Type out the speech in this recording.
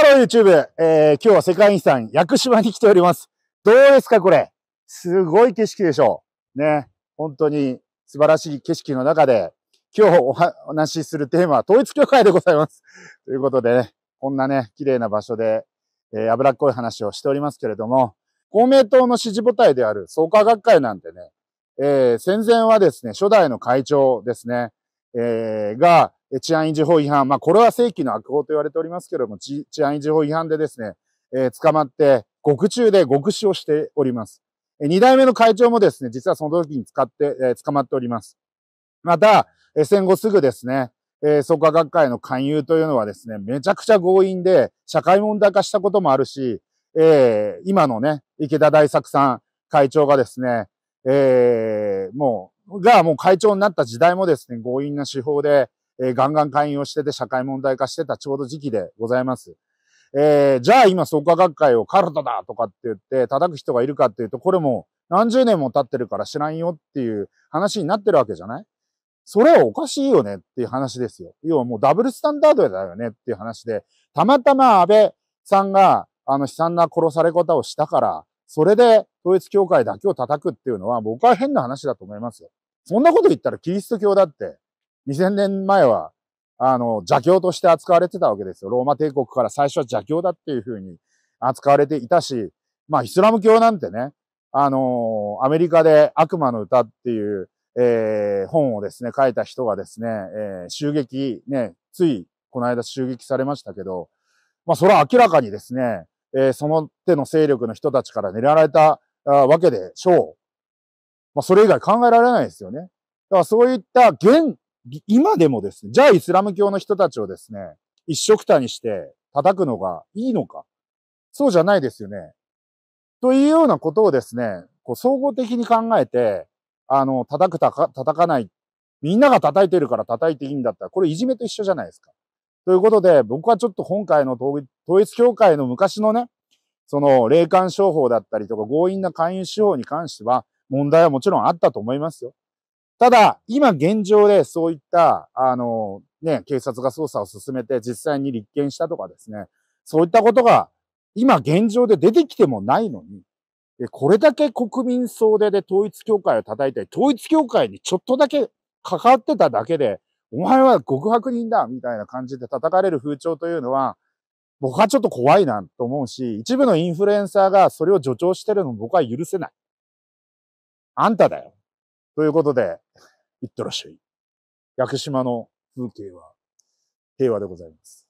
ハロー YouTube、えー、今日は世界遺産、屋久島に来ております。どうですかこれ。すごい景色でしょう。ね。本当に素晴らしい景色の中で、今日お話しするテーマは統一協会でございます。ということでね、こんなね、綺麗な場所で、えー、脂っこい話をしておりますけれども、公明党の支持母体である創価学会なんてね、えー、戦前はですね、初代の会長ですね、えー、が、治安維持法違反、まあ、これは正規の悪法と言われておりますけれども、治安維持法違反でですね、えー、捕まって、獄中で獄死をしております。二代目の会長もですね、実はその時に使って、えー、捕まっております。また、戦後すぐですね、えー、創価学会の勧誘というのはですね、めちゃくちゃ強引で、社会問題化したこともあるし、えー、今のね、池田大作さん会長がですね、えー、もう、がもう会長になった時代もですね、強引な手法で、えー、ガンガン勧誘をしてて社会問題化してたちょうど時期でございます。えー、じゃあ今創価学会をカルトだとかって言って叩く人がいるかっていうと、これも何十年も経ってるから知らんよっていう話になってるわけじゃないそれはおかしいよねっていう話ですよ。要はもうダブルスタンダードだよねっていう話で、たまたま安倍さんがあの悲惨な殺され方をしたから、それで統一教会だけを叩くっていうのは僕は変な話だと思いますよ。そんなこと言ったらキリスト教だって2000年前は、あの、邪教として扱われてたわけですよ。ローマ帝国から最初は邪教だっていうふうに扱われていたし、まあ、イスラム教なんてね、あのー、アメリカで悪魔の歌っていう、えー、本をですね、書いた人がですね、えー、襲撃、ね、つい、この間襲撃されましたけど、まあ、それは明らかにですね、えー、その手の勢力の人たちから狙われたわけでしょう。まあ、それ以外考えられないですよね。だからそういった現今でもですね、じゃあイスラム教の人たちをですね、一色たにして叩くのがいいのか。そうじゃないですよね。というようなことをですね、こう総合的に考えて、あの、叩くたか、叩かない。みんなが叩いてるから叩いていいんだったら、これいじめと一緒じゃないですか。ということで、僕はちょっと今回の統一教会の昔のね、その霊感商法だったりとか強引な勧誘手法に関しては、問題はもちろんあったと思いますよ。ただ、今現状でそういった、あの、ね、警察が捜査を進めて実際に立件したとかですね、そういったことが今現状で出てきてもないのに、これだけ国民総出で統一教会を叩いて、統一教会にちょっとだけ関わってただけで、お前は極白人だみたいな感じで叩かれる風潮というのは、僕はちょっと怖いなと思うし、一部のインフルエンサーがそれを助長してるの僕は許せない。あんただよ。ということで、いってらっしゃい。屋久島の風景は平和でございます。